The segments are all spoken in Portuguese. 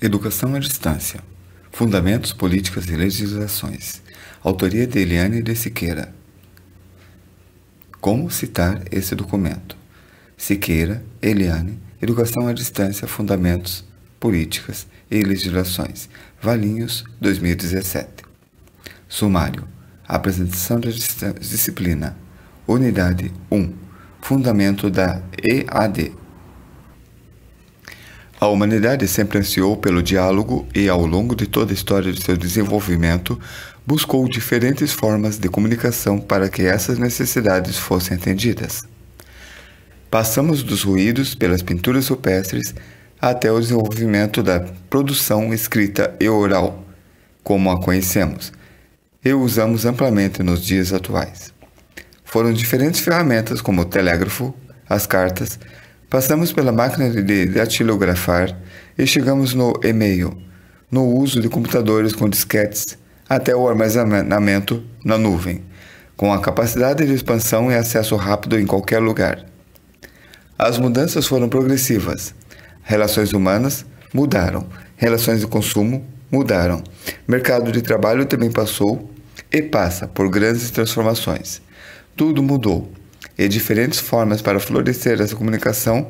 Educação à Distância. Fundamentos, Políticas e Legislações. Autoria de Eliane de Siqueira. Como citar esse documento? Siqueira, Eliane, Educação à Distância, Fundamentos, Políticas e Legislações. Valinhos, 2017. Sumário. Apresentação da disciplina. Unidade 1. Fundamento da EAD. A humanidade sempre ansiou pelo diálogo e, ao longo de toda a história de seu desenvolvimento, buscou diferentes formas de comunicação para que essas necessidades fossem atendidas. Passamos dos ruídos pelas pinturas rupestres até o desenvolvimento da produção escrita e oral, como a conhecemos, e usamos amplamente nos dias atuais. Foram diferentes ferramentas como o telégrafo, as cartas, Passamos pela máquina de datilografar e chegamos no e-mail, no uso de computadores com disquetes, até o armazenamento na nuvem, com a capacidade de expansão e acesso rápido em qualquer lugar. As mudanças foram progressivas. Relações humanas mudaram, relações de consumo mudaram. Mercado de trabalho também passou e passa por grandes transformações. Tudo mudou e diferentes formas para florescer essa comunicação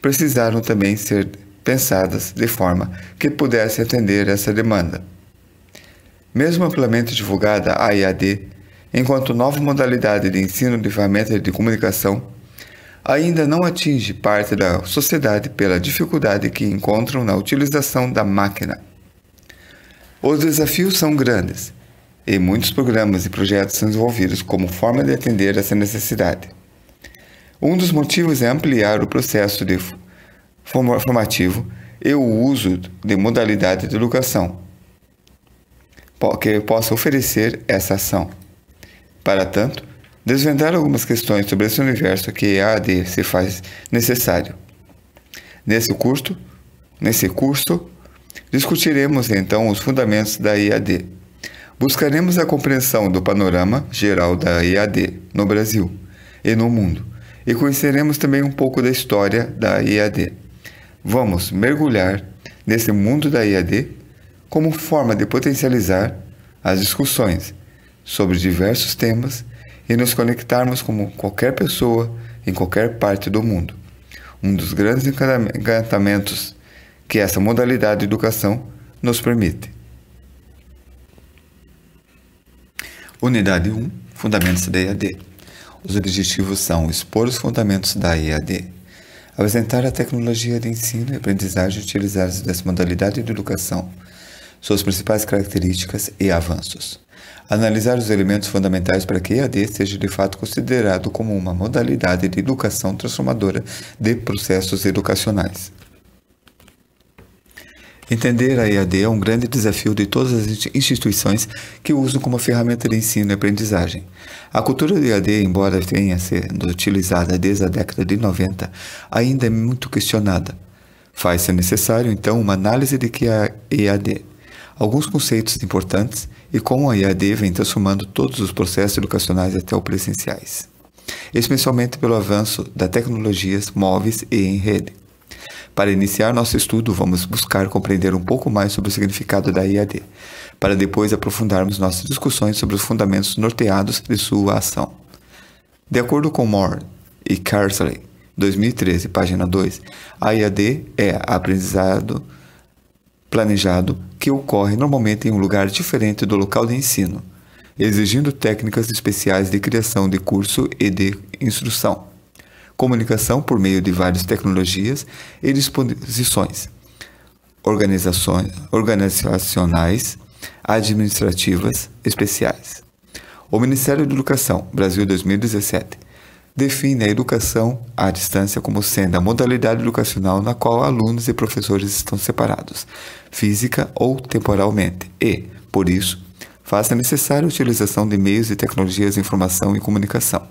precisaram também ser pensadas de forma que pudesse atender essa demanda. Mesmo amplamente divulgada a IAD, enquanto nova modalidade de ensino de ferramentas de comunicação, ainda não atinge parte da sociedade pela dificuldade que encontram na utilização da máquina. Os desafios são grandes e muitos programas e projetos são desenvolvidos como forma de atender essa necessidade. Um dos motivos é ampliar o processo de formativo e o uso de modalidade de educação que possa oferecer essa ação. Para tanto, desvendar algumas questões sobre esse universo que a AD se faz necessário. Nesse curso, nesse curso, discutiremos então os fundamentos da IAD Buscaremos a compreensão do panorama geral da EAD no Brasil e no mundo, e conheceremos também um pouco da história da EAD. Vamos mergulhar nesse mundo da EAD como forma de potencializar as discussões sobre diversos temas e nos conectarmos como qualquer pessoa em qualquer parte do mundo. Um dos grandes encantamentos que essa modalidade de educação nos permite. Unidade 1 Fundamentos da EAD. Os objetivos são expor os fundamentos da EAD, apresentar a tecnologia de ensino e aprendizagem utilizadas nessa modalidade de educação, suas principais características e avanços. Analisar os elementos fundamentais para que a EAD seja de fato considerado como uma modalidade de educação transformadora de processos educacionais. Entender a EAD é um grande desafio de todas as instituições que usam como ferramenta de ensino e aprendizagem. A cultura do EAD, embora tenha sido utilizada desde a década de 90, ainda é muito questionada. Faz-se necessário, então, uma análise de que a EAD, alguns conceitos importantes e como a EAD vem transformando todos os processos educacionais até o presenciais, especialmente pelo avanço das tecnologias móveis e em rede. Para iniciar nosso estudo, vamos buscar compreender um pouco mais sobre o significado da IAD, para depois aprofundarmos nossas discussões sobre os fundamentos norteados de sua ação. De acordo com Moore e Carsley, 2013, página 2, a IAD é aprendizado planejado que ocorre normalmente em um lugar diferente do local de ensino, exigindo técnicas especiais de criação de curso e de instrução comunicação por meio de várias tecnologias e disposições organizações, organizacionais, administrativas especiais. O Ministério da Educação, Brasil 2017, define a educação à distância como sendo a modalidade educacional na qual alunos e professores estão separados, física ou temporalmente, e, por isso, faz necessária a utilização de meios e tecnologias de informação e comunicação.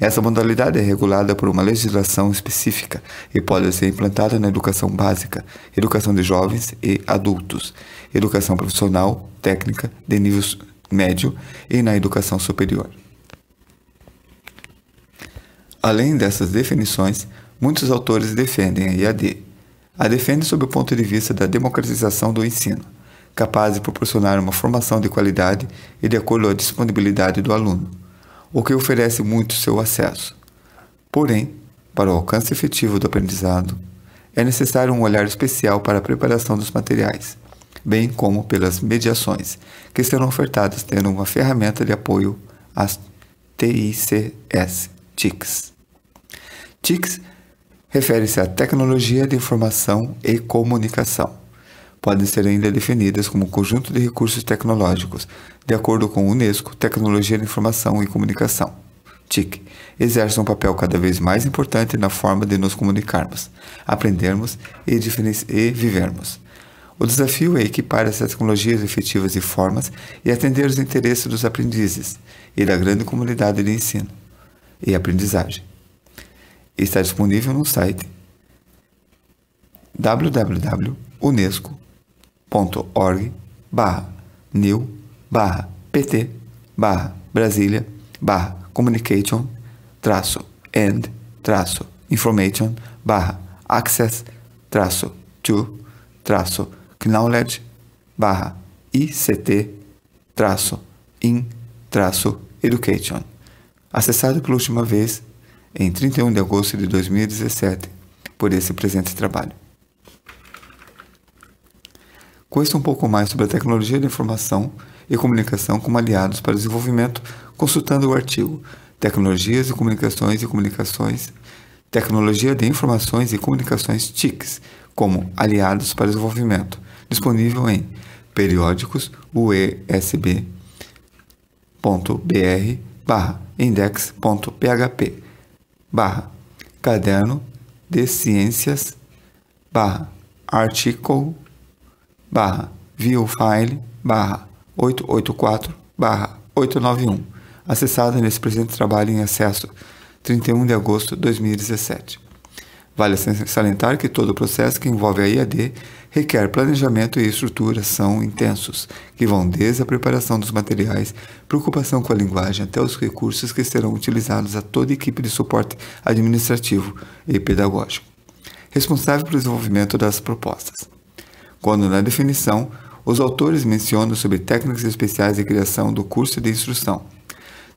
Essa modalidade é regulada por uma legislação específica e pode ser implantada na educação básica, educação de jovens e adultos, educação profissional, técnica, de nível médio e na educação superior. Além dessas definições, muitos autores defendem a IAD. A defende sob o ponto de vista da democratização do ensino, capaz de proporcionar uma formação de qualidade e de acordo à disponibilidade do aluno o que oferece muito seu acesso. Porém, para o alcance efetivo do aprendizado, é necessário um olhar especial para a preparação dos materiais, bem como pelas mediações, que serão ofertadas tendo uma ferramenta de apoio às TICS, TICs. TICs refere-se à Tecnologia de Informação e Comunicação podem ser ainda definidas como conjunto de recursos tecnológicos, de acordo com a Unesco, Tecnologia da Informação e Comunicação. TIC exerce um papel cada vez mais importante na forma de nos comunicarmos, aprendermos e, e vivermos. O desafio é equipar essas tecnologias efetivas e formas e atender os interesses dos aprendizes e da grande comunidade de ensino e aprendizagem. Está disponível no site www.unesco.com org barra new barra pt barra Brasília barra communication traço and traço information barra access traço to traço knowledge barra ict traço in traço education acessado pela última vez em 31 de agosto de 2017 por esse presente trabalho. Conheça um pouco mais sobre a tecnologia da informação e comunicação como aliados para o desenvolvimento consultando o artigo Tecnologias e Comunicações e Comunicações, Tecnologia de Informações e Comunicações TICs como aliados para o desenvolvimento, disponível em periódicos uesb.br barra index.php barra caderno de ciências barra article barra viewfile barra 884 barra 891, acessada nesse presente trabalho em acesso 31 de agosto de 2017. Vale salientar que todo o processo que envolve a IAD requer planejamento e estrutura são intensos, que vão desde a preparação dos materiais, preocupação com a linguagem até os recursos que serão utilizados a toda a equipe de suporte administrativo e pedagógico, responsável pelo desenvolvimento das propostas quando na definição os autores mencionam sobre técnicas especiais de criação do curso de instrução.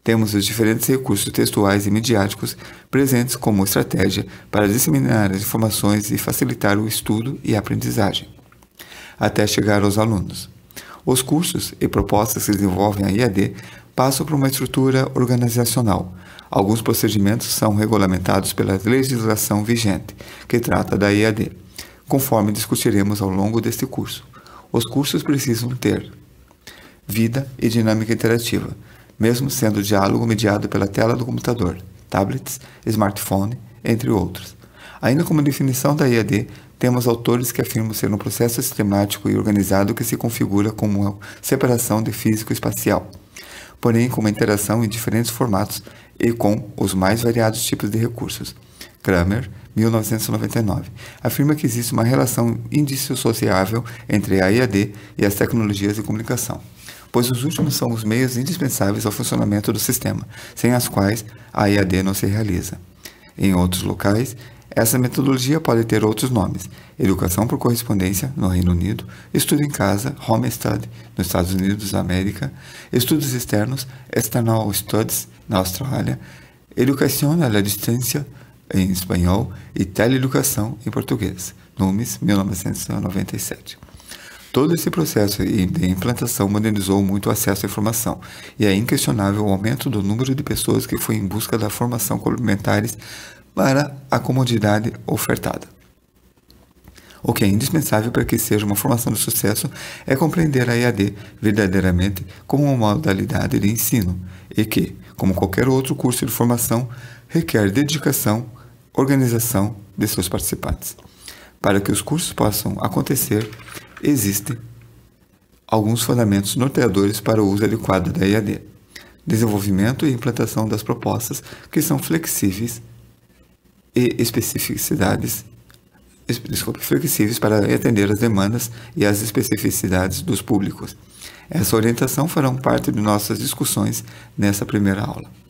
Temos os diferentes recursos textuais e midiáticos presentes como estratégia para disseminar as informações e facilitar o estudo e a aprendizagem, até chegar aos alunos. Os cursos e propostas que desenvolvem a IAD passam por uma estrutura organizacional. Alguns procedimentos são regulamentados pela legislação vigente, que trata da IAD conforme discutiremos ao longo deste curso. Os cursos precisam ter vida e dinâmica interativa, mesmo sendo diálogo mediado pela tela do computador, tablets, smartphone, entre outros. Ainda como definição da IAD, temos autores que afirmam ser um processo sistemático e organizado que se configura como uma separação de físico-espacial, porém com uma interação em diferentes formatos e com os mais variados tipos de recursos. Kramer, 1999, afirma que existe uma relação indissociável entre a IAD e as tecnologias de comunicação, pois os últimos são os meios indispensáveis ao funcionamento do sistema, sem as quais a IAD não se realiza. Em outros locais, essa metodologia pode ter outros nomes: educação por correspondência no Reino Unido, estudo em casa, home study nos Estados Unidos da América, estudos externos, external studies na Austrália, educação à distância em espanhol e teleeducação em português. Numes 1997. Todo esse processo de implantação modernizou muito o acesso à informação, e é inquestionável o aumento do número de pessoas que foi em busca da formação complementares para a comodidade ofertada. O que é indispensável para que seja uma formação de sucesso é compreender a EAD verdadeiramente como uma modalidade de ensino e que, como qualquer outro curso de formação, requer dedicação, organização de seus participantes. Para que os cursos possam acontecer, existem alguns fundamentos norteadores para o uso adequado da EAD. Desenvolvimento e implantação das propostas que são flexíveis e especificidades desculpa, flexíveis para atender as demandas e as especificidades dos públicos. Essa orientação fará parte de nossas discussões nessa primeira aula.